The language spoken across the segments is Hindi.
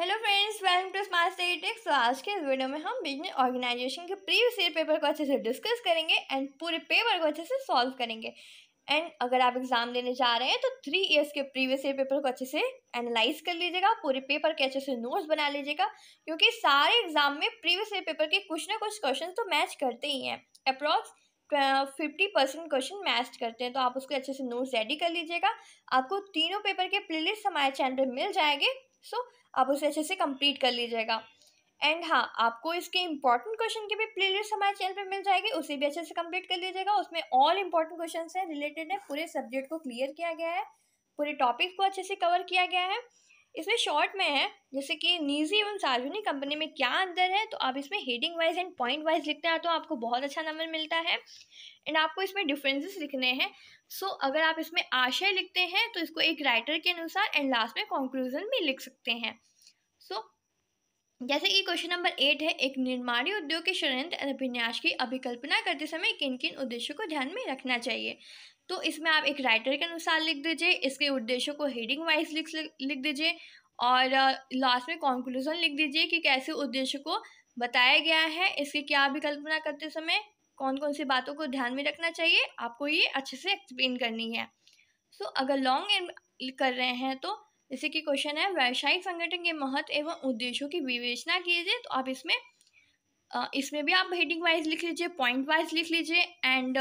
hello friends welcome to smart study techs आज के इस वीडियो में हम बिजनेस ऑर्गेनाइजेशन के प्रीवियस ईयर पेपर को अच्छे से डिस्कस करेंगे एंड पूरे पेपर को अच्छे से सॉल्व करेंगे एंड अगर आप एग्ज़ाम देने जा रहे हैं तो थ्री इयर्स के प्रीवियस ईयर पेपर को अच्छे से एनालाइज कर लीजिएगा पूरे पेपर के अच्छे से नोट्स बना लीजिएगा क्योंकि सारे एग्ज़ाम में प्रीवियस ईयर पेपर के कुछ ना कुछ क्वेश्चन तो मैच करते ही हैं approx fifty percent question match करते हैं तो आप उसको अच्छे से नोट्स रेडी कर लीजिएगा आपको तीनों पेपर के प्लेलिस्ट हमारे चैनल पर मिल जाएंगे सो आप उसे अच्छे से कंप्लीट कर लीजिएगा एंड हाँ आपको इसके इंपॉर्टेंट क्वेश्चन के भी प्लेलिस्ट हमारे चैनल पर मिल जाएगी उसे भी अच्छे से कंप्लीट कर लीजिएगा उसमें ऑल इंपॉर्टेंट क्वेश्चन हैं रिलेटेड है पूरे सब्जेक्ट को क्लियर किया गया है पूरे टॉपिक को अच्छे से कवर किया गया है इसमें शॉर्ट में है जैसे कि निजी एवं सार्वजनिक कंपनी में क्या अंदर है तो आप इसमें heading wise and point wise लिखते हैं तो आपको बहुत अच्छा नंबर मिलता है एंड आपको इसमें डिफरेंसेस लिखने हैं सो so, अगर आप इसमें आशय लिखते हैं तो इसको एक राइटर के अनुसार एंड लास्ट में कॉन्क्लूजन भी लिख सकते हैं सो so, जैसे कि क्वेश्चन नंबर एट है एक निर्माणी उद्योग के षडयंत्र अभिन्यास की अभिकल्पना करते समय किन किन उद्देश्यों को ध्यान में रखना चाहिए तो इसमें आप एक राइटर के अनुसार लिख दीजिए इसके उद्देश्यों को हेडिंग वाइज लिख लिख दीजिए और लास्ट में कॉन्क्लूजन लिख दीजिए कि कैसे उद्देश्य को बताया गया है इसकी क्या विकल्पना करते समय कौन कौन सी बातों को ध्यान में रखना चाहिए आपको ये अच्छे से एक्सप्लेन करनी है सो so, अगर लॉन्ग कर रहे हैं तो जैसे कि क्वेश्चन है व्यावसायिक संगठन के महत्व एवं उद्देश्यों की विवेचना कीजिए तो आप इसमें इसमें भी आप हेडिंग वाइज लिख लीजिए पॉइंट वाइज लिख लीजिए एंड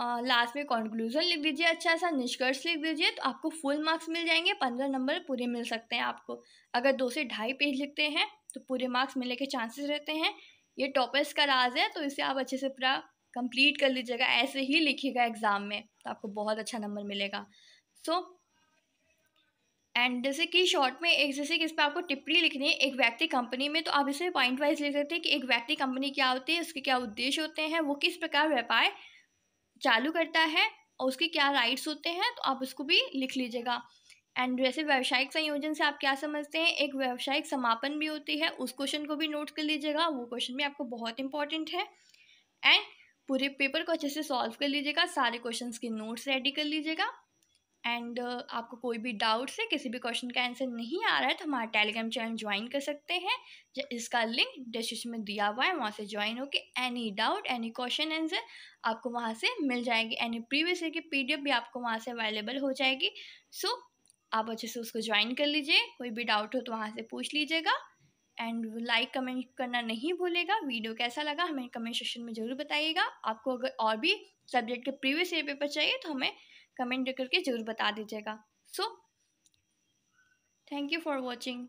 लास्ट में कंक्लूजन लिख दीजिए अच्छा सा निष्कर्ष लिख दीजिए तो आपको फुल मार्क्स मिल जाएंगे पंद्रह नंबर पूरे मिल सकते हैं आपको अगर दो से ढाई पेज लिखते हैं तो पूरे मार्क्स मिलने के चांसेस रहते हैं ये टॉपर्स का राज है तो इसे आप अच्छे से पूरा कंप्लीट कर लीजिएगा ऐसे ही लिखिएगा एग्ज़ाम में तो आपको बहुत अच्छा नंबर मिलेगा सो so, एंड जैसे कि शॉर्ट में एक जैसे कि इस पर आपको टिप्पणी लिखनी है एक व्यक्ति कंपनी में तो आप इसे पॉइंट वाइज लिख सकते हैं कि एक व्यक्ति कंपनी क्या होती है उसके क्या उद्देश्य होते हैं वो किस प्रकार व्यापार चालू करता है और उसके क्या राइट्स होते हैं तो आप उसको भी लिख लीजिएगा एंड जैसे व्यावसायिक संयोजन से आप क्या समझते हैं एक व्यावसायिक समापन भी होती है उस क्वेश्चन को भी नोट कर लीजिएगा वो क्वेश्चन भी आपको बहुत इंपॉर्टेंट है एंड पूरे पेपर को अच्छे से सॉल्व कर लीजिएगा सारे क्वेश्चंस के नोट्स रेडी कर लीजिएगा एंड uh, आपको कोई भी डाउट्स है किसी भी क्वेश्चन का आंसर नहीं आ रहा है तो हमारा टेलीग्राम चैनल ज्वाइन कर सकते हैं इसका लिंक डिस्क्रिप्शन में दिया हुआ है वहाँ से ज्वाइन होकर any doubt any question answer आपको वहाँ से मिल जाएगी एनी प्रीवियस ईयर की पीडीएफ भी आपको वहाँ से अवेलेबल हो जाएगी सो so, आप अच्छे से उसको ज्वाइन कर लीजिए कोई भी डाउट हो तो वहाँ से पूछ लीजिएगा एंड लाइक कमेंट करना नहीं भूलेगा वीडियो कैसा लगा हमें कमेंट सेक्शन में ज़रूर बताइएगा आपको अगर और भी सब्जेक्ट के प्रीवियस ईयर पेपर चाहिए तो हमें कमेंट करके ज़रूर बता दीजिएगा so thank you for watching